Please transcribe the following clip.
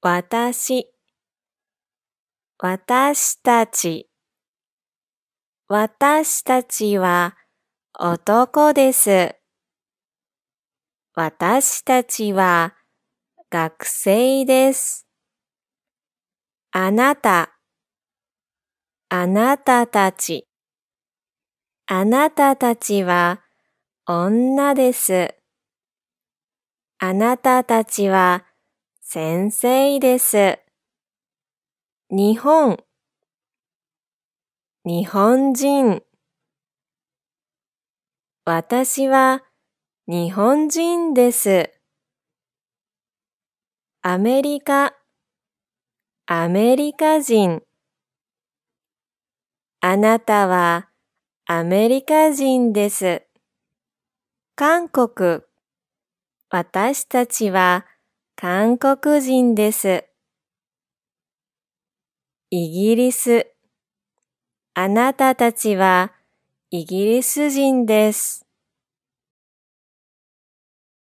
私、私たち、私たちは男です。私たちは学生です。あなた、あなたたち、あなたたちは女です。あなたたちは先生です。日本、日本人。私は日本人です。アメリカ、アメリカ人。あなたはアメリカ人です。韓国、私たちは韓国人です。イギリス。あなたたちはイギリス人です。